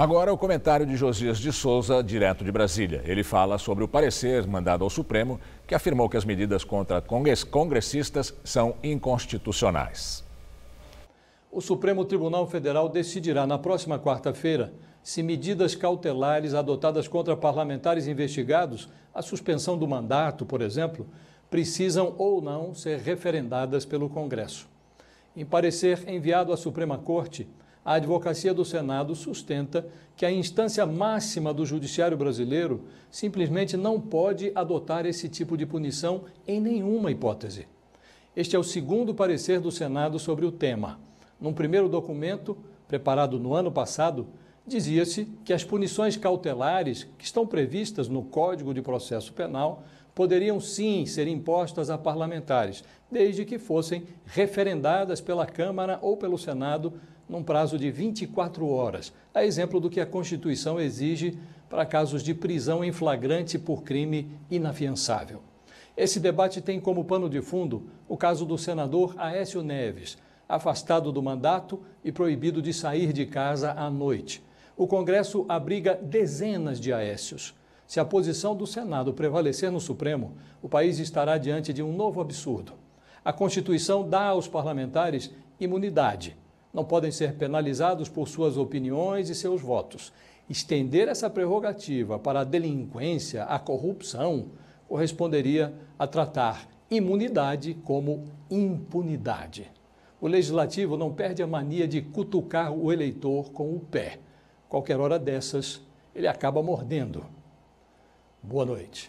Agora, o comentário de Josias de Souza, direto de Brasília. Ele fala sobre o parecer mandado ao Supremo, que afirmou que as medidas contra congressistas são inconstitucionais. O Supremo Tribunal Federal decidirá na próxima quarta-feira se medidas cautelares adotadas contra parlamentares investigados, a suspensão do mandato, por exemplo, precisam ou não ser referendadas pelo Congresso. Em parecer enviado à Suprema Corte, a advocacia do Senado sustenta que a instância máxima do judiciário brasileiro simplesmente não pode adotar esse tipo de punição em nenhuma hipótese. Este é o segundo parecer do Senado sobre o tema. Num primeiro documento, preparado no ano passado, dizia-se que as punições cautelares que estão previstas no Código de Processo Penal poderiam sim ser impostas a parlamentares, desde que fossem referendadas pela Câmara ou pelo Senado num prazo de 24 horas, a exemplo do que a Constituição exige para casos de prisão em flagrante por crime inafiançável. Esse debate tem como pano de fundo o caso do senador Aécio Neves, afastado do mandato e proibido de sair de casa à noite o Congresso abriga dezenas de Aécios. Se a posição do Senado prevalecer no Supremo, o país estará diante de um novo absurdo. A Constituição dá aos parlamentares imunidade. Não podem ser penalizados por suas opiniões e seus votos. Estender essa prerrogativa para a delinquência, a corrupção, corresponderia a tratar imunidade como impunidade. O legislativo não perde a mania de cutucar o eleitor com o pé qualquer hora dessas, ele acaba mordendo. Boa noite.